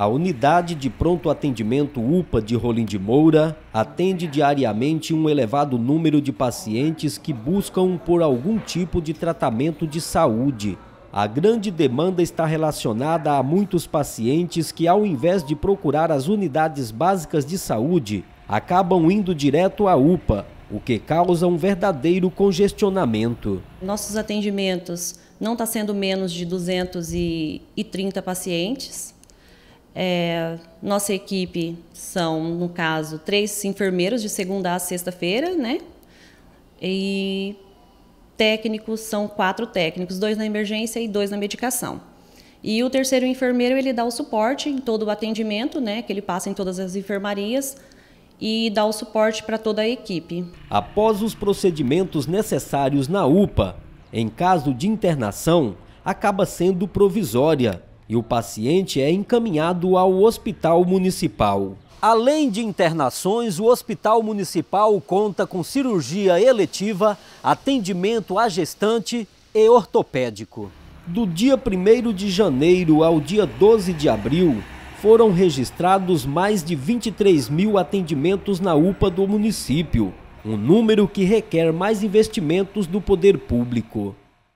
A unidade de pronto atendimento UPA de Rolim de Moura atende diariamente um elevado número de pacientes que buscam por algum tipo de tratamento de saúde. A grande demanda está relacionada a muitos pacientes que, ao invés de procurar as unidades básicas de saúde, acabam indo direto à UPA, o que causa um verdadeiro congestionamento. Nossos atendimentos não estão tá sendo menos de 230 pacientes é, nossa equipe são, no caso, três enfermeiros de segunda a sexta-feira, né? E técnicos são quatro técnicos, dois na emergência e dois na medicação. E o terceiro enfermeiro ele dá o suporte em todo o atendimento, né? Que ele passa em todas as enfermarias e dá o suporte para toda a equipe. Após os procedimentos necessários na UPA, em caso de internação, acaba sendo provisória e o paciente é encaminhado ao hospital municipal. Além de internações, o Hospital Municipal conta com cirurgia eletiva, atendimento a gestante e ortopédico. Do dia 1 de janeiro ao dia 12 de abril, foram registrados mais de 23 mil atendimentos na UPA do município, um número que requer mais investimentos do poder público.